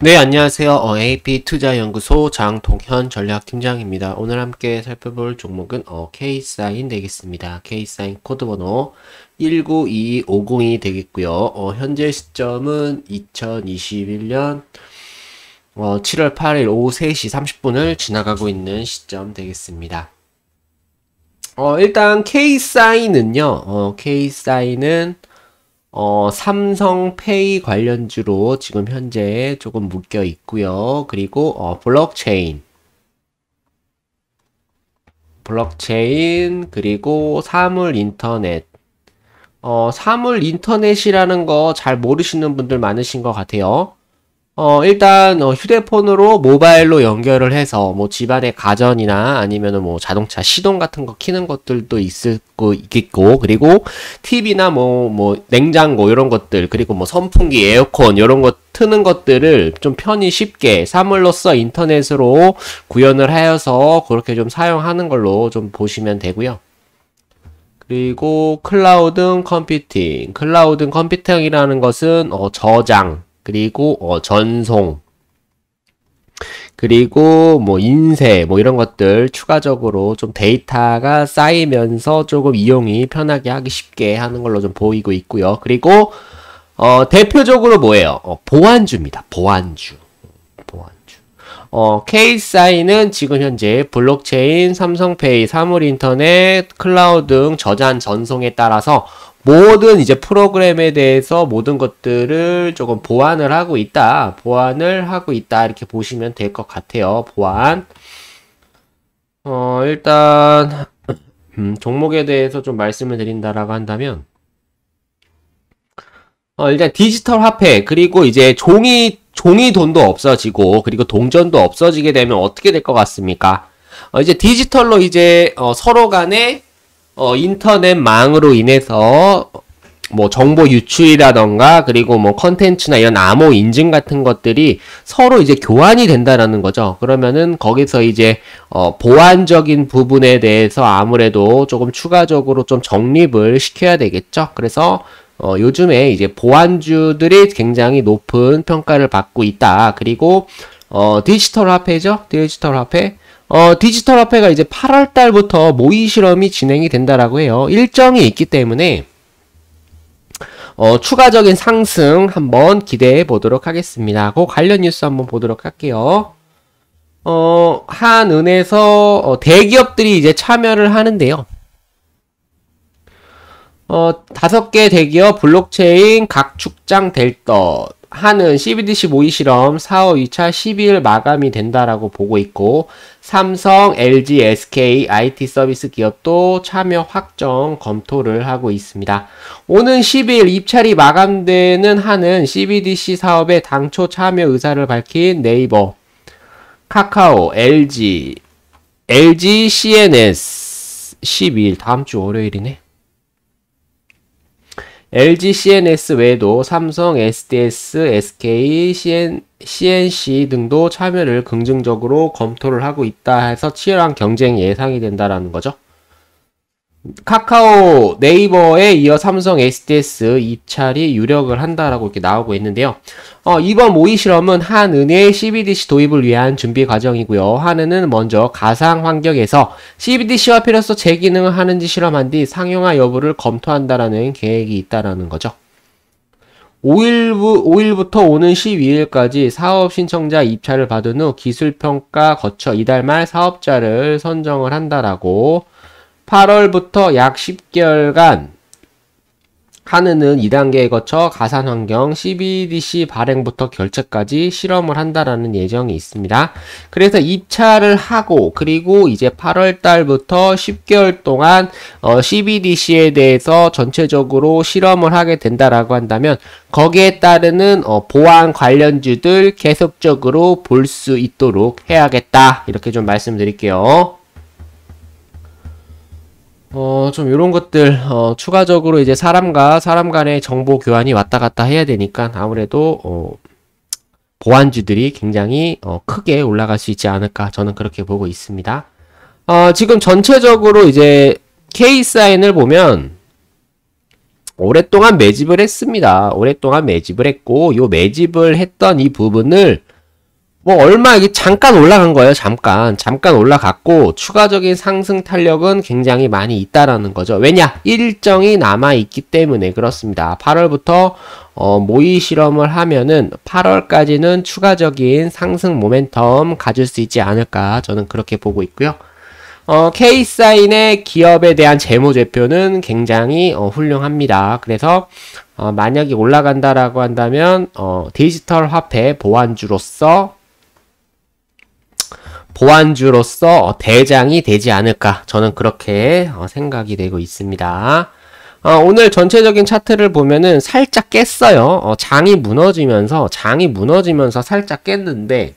네, 안녕하세요. 어, AP 투자연구소 장동현 전략팀장입니다. 오늘 함께 살펴볼 종목은 어, K사인 되겠습니다. K사인 코드번호 1922502 되겠고요. 어, 현재 시점은 2021년 어, 7월 8일 오후 3시 30분을 지나가고 있는 시점 되겠습니다. 어, 일단 K사인은요. 어, K사인은 어, 삼성페이 관련주로 지금 현재 조금 묶여 있고요. 그리고 어, 블록체인, 블록체인 그리고 사물 인터넷. 어, 사물 인터넷이라는 거 잘 모르시는 분들 많으신 것 같아요. 어, 일단 어, 휴대폰으로 모바일로 연결을 해서 뭐 집안의 가전이나 아니면은 뭐 자동차 시동 같은 거 키는 것들도 있을 거 있겠고 그리고 TV나 뭐뭐 뭐 냉장고 이런 것들 그리고 뭐 선풍기, 에어컨 이런 것 트는 것들을 좀 편히 쉽게 사물로서 인터넷으로 구현을 하여서 그렇게 좀 사용하는 걸로 좀 보시면 되고요. 그리고 클라우드 컴퓨팅, 클라우드 컴퓨팅이라는 것은 어, 저장 그리고 어, 전송 그리고 뭐 인쇄 뭐 이런 것들 추가적으로 좀 데이터가 쌓이면서 조금 이용이 편하게 하기 쉽게 하는 걸로 좀 보이고 있고요. 그리고 어, 대표적으로 뭐예요? 어, 보안주입니다. 보안주. 보안주. 어, KSI는 지금 현재 블록체인, 삼성페이, 사물인터넷, 클라우드 등 저장 전송에 따라서 모든 이제 프로그램에 대해서 모든 것들을 조금 보완을 하고 있다. 보완을 하고 있다. 이렇게 보시면 될 것 같아요. 보완. 어, 일단, 음, 종목에 대해서 좀 말씀을 드린다라고 한다면, 어, 일단 디지털 화폐, 그리고 이제 종이, 종이 돈도 없어지고, 그리고 동전도 없어지게 되면 어떻게 될 것 같습니까? 어, 이제 디지털로 이제, 어, 서로 간에 어, 인터넷망으로 인해서 뭐 정보 유출이라던가 그리고 뭐 컨텐츠나 이런 암호 인증 같은 것들이 서로 이제 교환이 된다라는 거죠. 그러면은 거기서 이제 어 보안적인 부분에 대해서 아무래도 조금 추가적으로 좀 정립을 시켜야 되겠죠. 그래서 어 요즘에 이제 보안주들이 굉장히 높은 평가를 받고 있다. 그리고 어 디지털 화폐죠. 디지털 화폐 어, 디지털 화폐가 이제 8월 달부터 모의 실험이 진행이 된다라고 해요. 일정이 있기 때문에 어, 추가적인 상승 한번 기대해 보도록 하겠습니다. 그 관련 뉴스 한번 보도록 할게요. 어, 한은에서 어, 대기업들이 이제 참여를 하는데요. 어, 다섯 개 대기업 블록체인 각축장 될 것. 하는 CBDC 모의 실험 4월 2차 12일 마감이 된다라고 보고 있고 삼성, LG, SK, IT 서비스 기업도 참여 확정 검토를 하고 있습니다. 오는 1 2일 입찰이 마감되는 한은 CBDC 사업에 당초 참여 의사를 밝힌 네이버, 카카오, LG, LG, CNS 12일 다음 주 월요일이네. LG CNS 외에도 삼성 SDS, SK, CN, CNC 등도 참여를 긍정적으로 검토를 하고 있다 해서 치열한 경쟁이 예상이 된다라는 거죠. 카카오 네이버에 이어 삼성 SDS 입찰이 유력을 한다라고 이렇게 나오고 있는데요. 어, 이번 모의 실험은 한 은행의 CBDC 도입을 위한 준비 과정이고요. 한 은은 먼저 가상 환경에서 CBDC와 필요서 재기능을 하는지 실험한 뒤 상용화 여부를 검토한다라는 계획이 있다라는 거죠. 5일부, 5일부터 오는 12일까지 사업 신청자 입찰을 받은 후 기술평가 거쳐 이달 말 사업자를 선정을 한다라고 8월부터 약 10개월간 카는은 2단계에 거쳐 가산 환경 CBDC 발행부터 결제까지 실험을 한다라는 예정이 있습니다. 그래서 입찰을 하고 그리고 이제 8월 달부터 10개월 동안 어, CBDC에 대해서 전체적으로 실험을 하게 된다라고 한다면 거기에 따르는 어, 보안 관련주들 계속적으로 볼 수 있도록 해야겠다. 이렇게 좀 말씀드릴게요. 어, 좀 이런 것들, 어, 추가적으로 이제 사람과 사람 간의 정보 교환이 왔다 갔다 해야 되니까 아무래도, 어, 보안주들이 굉장히 어, 크게 올라갈 수 있지 않을까 저는 그렇게 보고 있습니다. 어, 지금 전체적으로 이제 KSIN을 보면 오랫동안 매집을 했습니다. 오랫동안 매집을 했고 이 매집을 했던 이 부분을 뭐 얼마 이게 잠깐 올라간 거예요. 잠깐 잠깐 올라갔고 추가적인 상승 탄력은 굉장히 많이 있다라는 거죠. 왜냐 일정이 남아 있기 때문에 그렇습니다. 8월부터 어, 모의 실험을 하면은 8월까지는 추가적인 상승 모멘텀 가질 수 있지 않을까 저는 그렇게 보고 있고요. 어, K사인의 기업에 대한 재무제표는 굉장히 어, 훌륭합니다. 그래서 어, 만약에 올라간다라고 한다면 어, 디지털 화폐 보안주로서 보안주로서 대장이 되지 않을까 저는 그렇게 어, 생각이 되고 있습니다. 어, 오늘 전체적인 차트를 보면은 살짝 깼어요. 어, 장이 무너지면서 장이 무너지면서 살짝 깼는데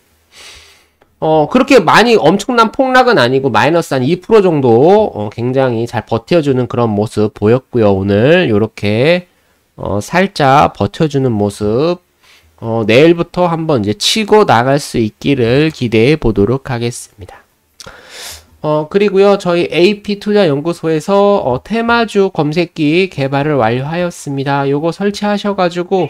어, 그렇게 많이 엄청난 폭락은 아니고 마이너스 한 2% 정도 어, 굉장히 잘 버텨주는 그런 모습 보였고요. 오늘 이렇게 어, 살짝 버텨주는 모습 어, 내일부터 한번 이제 치고 나갈 수 있기를 기대해 보도록 하겠습니다. 어, 그리고요, 저희 AP투자연구소에서 어, 테마주 검색기 개발을 완료하였습니다. 요거 설치하셔가지고,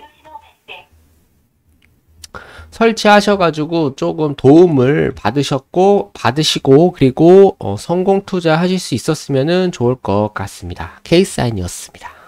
설치하셔가지고 조금 도움을 받으셨고, 받으시고, 그리고 어, 성공 투자하실 수 있었으면 좋을 것 같습니다. 케이스 아이었습니다